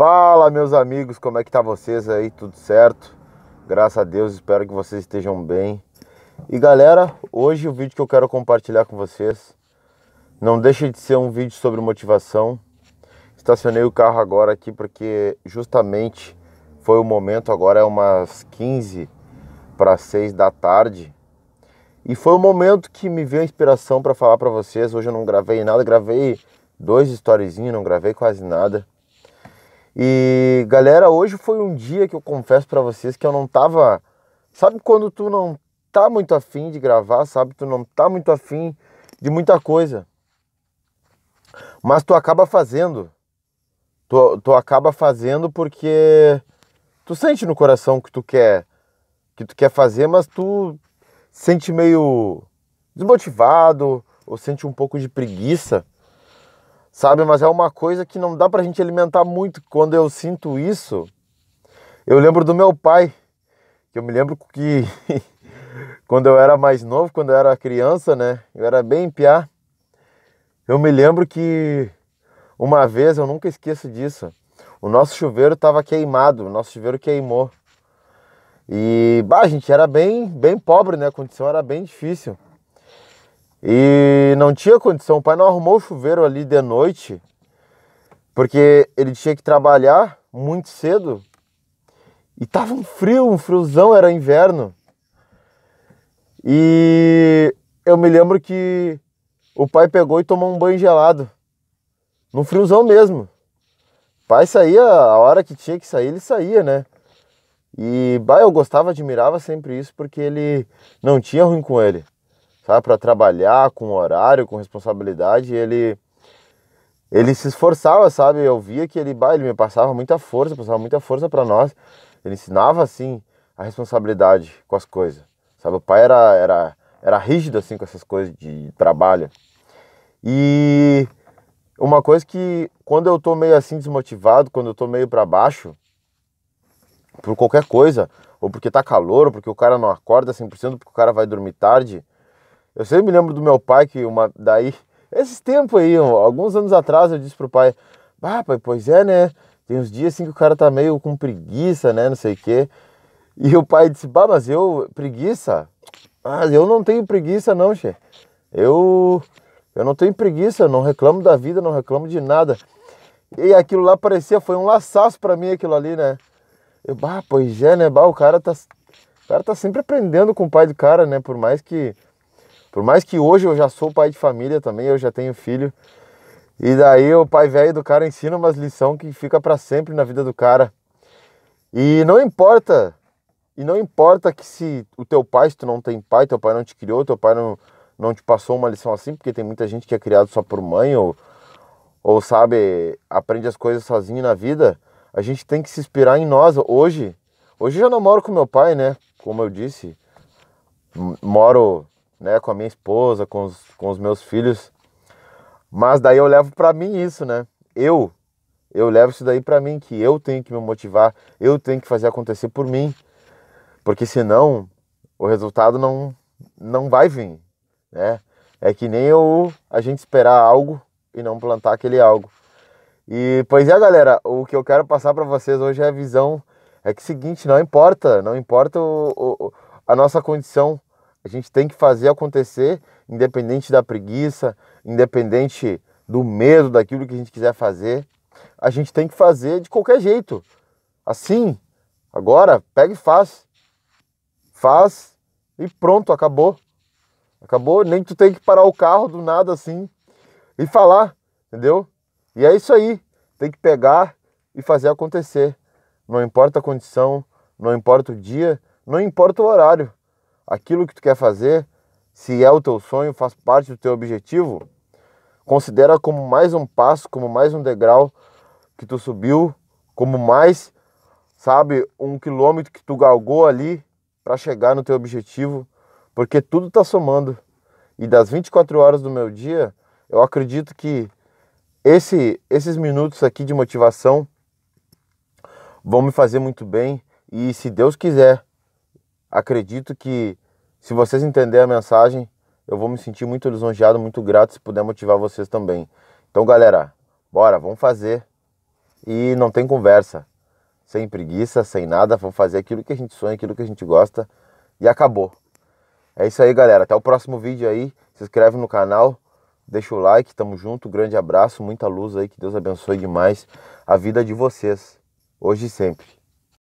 Fala meus amigos, como é que tá vocês aí? Tudo certo? Graças a Deus, espero que vocês estejam bem. E galera, hoje o vídeo que eu quero compartilhar com vocês não deixa de ser um vídeo sobre motivação. Estacionei o carro agora aqui porque justamente foi o momento, agora é umas 15 para 6 da tarde. E foi o momento que me veio a inspiração para falar para vocês. Hoje eu não gravei nada, gravei dois storyzinhos, não gravei quase nada. E galera, hoje foi um dia que eu confesso para vocês que eu não tava. Sabe quando tu não tá muito afim de gravar, sabe? Tu não tá muito afim de muita coisa. Mas tu acaba fazendo. Tu, tu acaba fazendo porque tu sente no coração que tu quer que tu quer fazer, mas tu sente meio desmotivado ou sente um pouco de preguiça sabe? Mas é uma coisa que não dá pra gente alimentar muito. Quando eu sinto isso, eu lembro do meu pai, que eu me lembro que quando eu era mais novo, quando eu era criança, né? Eu era bem piá. Eu me lembro que uma vez, eu nunca esqueço disso, o nosso chuveiro estava queimado, o nosso chuveiro queimou. E bah, a gente era bem, bem pobre, né? A condição era bem difícil. E não tinha condição. O pai não arrumou o chuveiro ali de noite, porque ele tinha que trabalhar muito cedo. E tava um frio, um friozão, era inverno. E eu me lembro que o pai pegou e tomou um banho gelado. Num friozão mesmo. O pai saía a hora que tinha que sair, ele saía, né? E bah, eu gostava, admirava sempre isso, porque ele não tinha ruim com ele sabe, para trabalhar com horário, com responsabilidade, ele ele se esforçava, sabe? Eu via que ele, ele me passava muita força, passava muita força para nós. Ele ensinava assim a responsabilidade com as coisas. Sabe, o pai era era era rígido assim com essas coisas de trabalho. E uma coisa que quando eu tô meio assim desmotivado, quando eu tô meio para baixo, por qualquer coisa, ou porque tá calor, ou porque o cara não acorda 100%, porque o cara vai dormir tarde, eu sempre me lembro do meu pai que uma daí esses tempos aí, alguns anos atrás eu disse pro pai: bah pai, pois é, né? Tem uns dias assim que o cara tá meio com preguiça, né, não sei o quê". E o pai disse: "Bah, mas eu preguiça? Ah, eu não tenho preguiça não, che. Eu eu não tenho preguiça, não reclamo da vida, não reclamo de nada". E aquilo lá parecia foi um laçaço para mim aquilo ali, né? Eu, bah, pois é, né? Bah, o cara tá o cara tá sempre aprendendo com o pai do cara, né? Por mais que por mais que hoje eu já sou pai de família também, eu já tenho filho. E daí o pai velho do cara ensina umas lições que fica para sempre na vida do cara. E não importa, e não importa que se o teu pai, se tu não tem pai, teu pai não te criou, teu pai não, não te passou uma lição assim, porque tem muita gente que é criado só por mãe ou, ou sabe, aprende as coisas sozinho na vida. A gente tem que se inspirar em nós. Hoje, hoje eu já não moro com meu pai, né? Como eu disse, moro né, com a minha esposa, com os, com os meus filhos. Mas daí eu levo para mim isso, né? Eu eu levo isso daí para mim que eu tenho que me motivar, eu tenho que fazer acontecer por mim. Porque senão o resultado não não vai vir, né? É que nem eu, a gente esperar algo e não plantar aquele algo. E pois é, galera, o que eu quero passar para vocês hoje é a visão é que é o seguinte, não importa, não importa o, o, a nossa condição, a gente tem que fazer acontecer, independente da preguiça, independente do medo daquilo que a gente quiser fazer. A gente tem que fazer de qualquer jeito. Assim, agora, pega e faz. Faz e pronto, acabou. Acabou, nem tu tem que parar o carro do nada assim e falar, entendeu? E é isso aí, tem que pegar e fazer acontecer. Não importa a condição, não importa o dia, não importa o horário aquilo que tu quer fazer, se é o teu sonho, faz parte do teu objetivo, considera como mais um passo, como mais um degrau que tu subiu, como mais, sabe, um quilômetro que tu galgou ali para chegar no teu objetivo, porque tudo está somando. E das 24 horas do meu dia, eu acredito que esse, esses minutos aqui de motivação vão me fazer muito bem e se Deus quiser, acredito que se vocês entenderem a mensagem, eu vou me sentir muito lisonjeado, muito grato se puder motivar vocês também. Então, galera, bora, vamos fazer. E não tem conversa. Sem preguiça, sem nada, vamos fazer aquilo que a gente sonha, aquilo que a gente gosta e acabou. É isso aí, galera. Até o próximo vídeo aí. Se inscreve no canal, deixa o like, tamo junto. Grande abraço, muita luz aí, que Deus abençoe demais a vida de vocês, hoje e sempre.